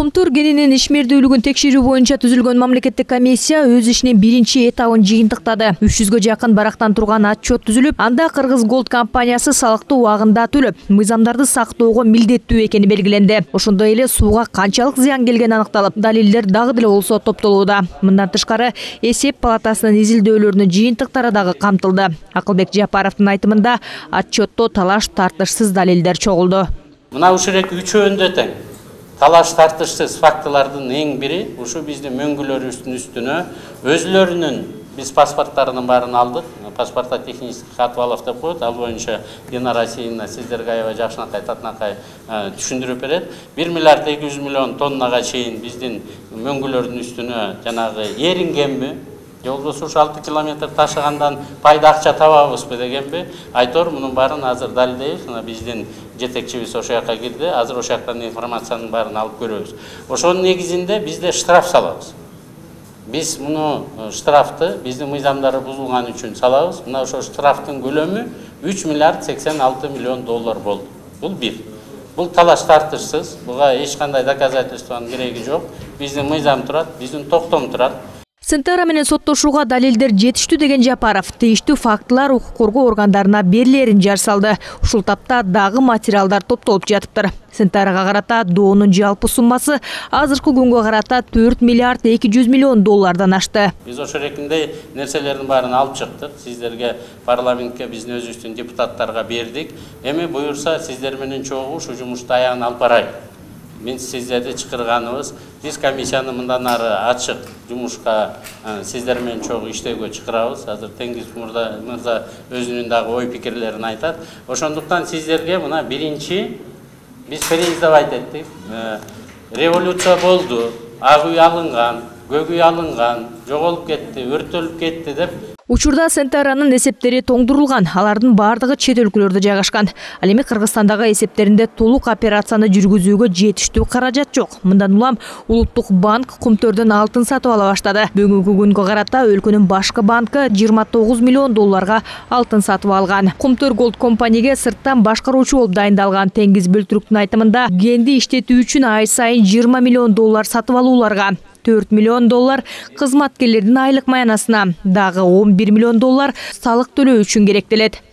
кумтур кененин ишмердүүлүгүн текшерүү боюнча түзүлгөн мамлекеттик комиссия өз ишинин биринчи этабын жыйынтыктады үч жүзгө жакын барактан турган отчет түзүлүп анда кыргыз голд компаниясы салыкты убагында төлөп мыйзамдарды сактоого милдеттүү экени белгиленди ошондой эле сууга канчалык зыян келгени аныкталып далилдер дагы деле болсо топтолууда мындан тышкары эсеп палатасынын изилдөөлөрүнүн жыйынтыктары дагы камтылды акылбек жапаровдун айтымында отчетто талаш тартышсыз далилдер чогулду мына ушул эки үчөөндө тең талаш тартышсыз фактылардын эң бири ушу биздин мөңгүлөрүбүздүн үстүнө өзүлөрүнүн биз паспорттарынын баарын алдык паспорта технических отвалов деп коет ал боюнча динара асеевна аябай жакшынакай татынакай э, түшүндүрүп берет бир миллиард эки жүз миллион тоннага чейин биздин мөңгүлөрдүн үстүнө жанагы эрингенби жолдосу ушу алты километр ташыгандан пайда акча табабызбы дегенби айтор мунун баарын азыр далилдейбиз мына биздин жетекчибиз ошол жака кирди азыр ошол жактан информациянын баарын алып көрөбүз ошонун негизинде бизде штраф салабыз биз муну штрафты биздин мыйзамдары бузулган үчүн салабыз мына ошол штрафтын көлөмү үч миллиард сексен алты миллион доллар болду бул бир бул талаш тартышсыз буга эч кандай доказательствонун кереги жок биздин мыйзам турат биздин токтом турат центера менен соттошууга далилдер жетиштүү деген жапаров тийиштүү фактылар укук коргоо органдарына берлерін жарсалды ушул тапта дагы материалдар топтолуп жатыптыр центарага карата доонун жалпы суммасы азыркы күнгө карата 4 миллиард 200 миллион доллардан ашты биз ошол нерселердин баарын алып чыктык Сіздерге парламентке биздин өзүбүздүн депутаттарга бердик эми буюрса сиздер менен чогуу ушул жумушту аягына алып мен сіздерді чакырганыбыз биз комиссияны мындан ары ашық жумушка сіздермен менен чогуу иштөөгө чакырабыз азыр тенгиз мырза өзүнүн дагы ой пікірлерін айтат ошондуктан сиздерге мына биринчи биз переиздавать эттик революция болду ак үй алынган көк үй алынган жоголуп кетти кетти деп учурда сентаранын эсептери тоңдурулган алардын баардыгы чет өлкөлөрдө жайгашкан ал эми кыргызстандагы эсептеринде толук операцияны жүргүзүүгө жетиштүү каражат жок мындан улам улуттук банк кумтөрдөн алтын сатып ала баштады бүгүнкү күнгө карата өлкөнүн башкы банкы жыйырма тогуз миллион долларга алтын сатып алган кумтөр голд компаниге сырттан башкаруучу болуп дайындалган теңгиз бөлтүрүктүн айтымында генди иштетүү үчүн ай сайын жыйырма миллион доллар сатып алууларга 4 миллион доллар қызматкерлердің айлық майанасына, дағы 11 миллион доллар салық төлеу үшін керектеледі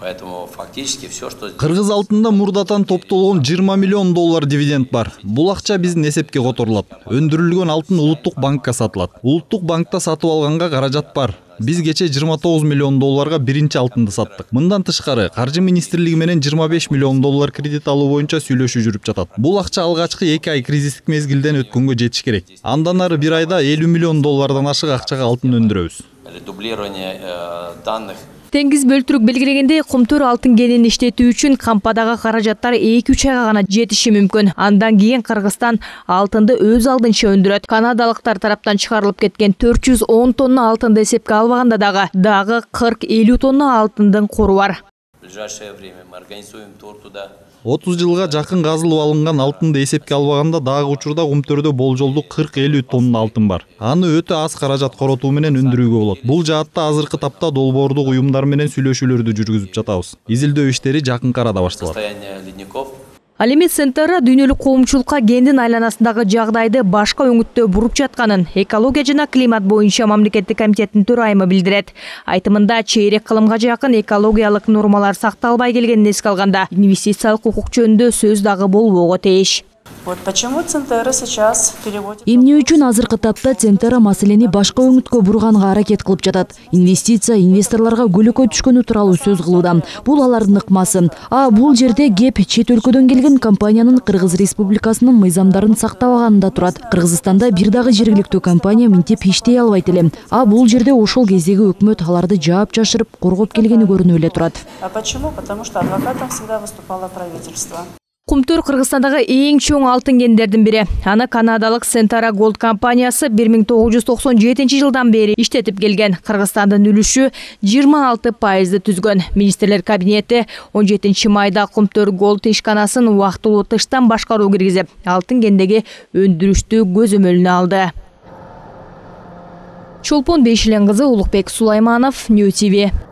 Поэтому фактически все, что... Кыргыз алтында мұрдатан топтолған 20 миллион доллар дивиденд бар. Бұл ақша біздің есепке қоторлап. Өндірілген алтын ұлттық банкқа сатылады. Ұлттық банкта сатып алғанға қаражат бар. Біз кеше 29 миллион долларға бірінші алтынды саттық. Мындан тышкары, қаржы министрлігі менен 25 миллион доллар кредит алу бойынша сүйлөшүү жүрүп жатат. Бұл ақша алғашқы 2 ай кризистік мезгилден өткөнгө жетиш керек. Андан ары 1 айда 50 миллион доллардан ашық ақшаға алтын өндүрөбүз. Э, дублирование э, данных теңиз бөлтүрүк белгилегендей кумтөр алтын кенин иштетүү үчүн кампадагы каражаттар эки үч айга гана жетиши мүмкүн андан кийин кыргызстан алтынды өз алдынча өндүрөт канадалыктар тараптан чыгарылып кеткен төрт жүз он тонна алтынды эсепке албаганда дагы дагы кырк элүү тонна алтындын кору бар ближайшее время мы организуем тур туда жылга жакын казылып алынган алтынды эсепке албаганда дагы учурда кум болжолдуу кырк тонна алтын бар аны өтө аз каражат коротуу менен өндүрүүгө болот бул жаатта азыркы тапта долбоордук уюмдар менен сүйлөшүүлөрдү жүргүзүп жатабыз изилдөө иштери жакынкы арада башталат состояние ал эми сентера дүйнөлүк коомчулукка кендин айланасындагы жагдайды башка өңүттө буруп жатканын экология жана климат боюнча мамлекеттик комитеттин төрайымы билдирет айтымында чейрек кылымга жакын экологиялык нормалар сакталбай келгенин эске алганда инвестициялык укук жөнүндө сөз дагы болбоого тийиш Вот почему Центера сейчас переводит... Эмне үчүн азыркы тапта Центера маселени башка өңүткө бурганга аракет кылып жатат. Инвестиция инвесторлорго көлөккө түшкөнү тууралуу сөз кылууда. Бул алардын ыкмасы. А бул жерде кеп чет өлкөдөн келген компаниянын Кыргыз Республикасынын мыйзамдарын сактабаганында турат. Кыргызстанда бир дагы жергиликтүү компания минтип иштей албайт эле. А бул жерде ошол кездеги өкмөт аларды жаап жашырып, коргоп келгени көрүнүп эле турат. А почему? Потому что адвокатом всегда выступало правительство кумтөр кыргызстандагы ең чоң алтын кендердің бірі. аны Канадалық сентара голд компаниясы 1997 жылдан бері іштетіп келген кыргызстандын үлүшү 26 пайызды түзгөн министрлер кабинеті 17 майда кумтөр голд ешканасын убактылуу тыштан башкаруу киргизип алтын кендегі өндүрүштү көз алды чолпон Бешілен кызы улукбек сулайманов нью тв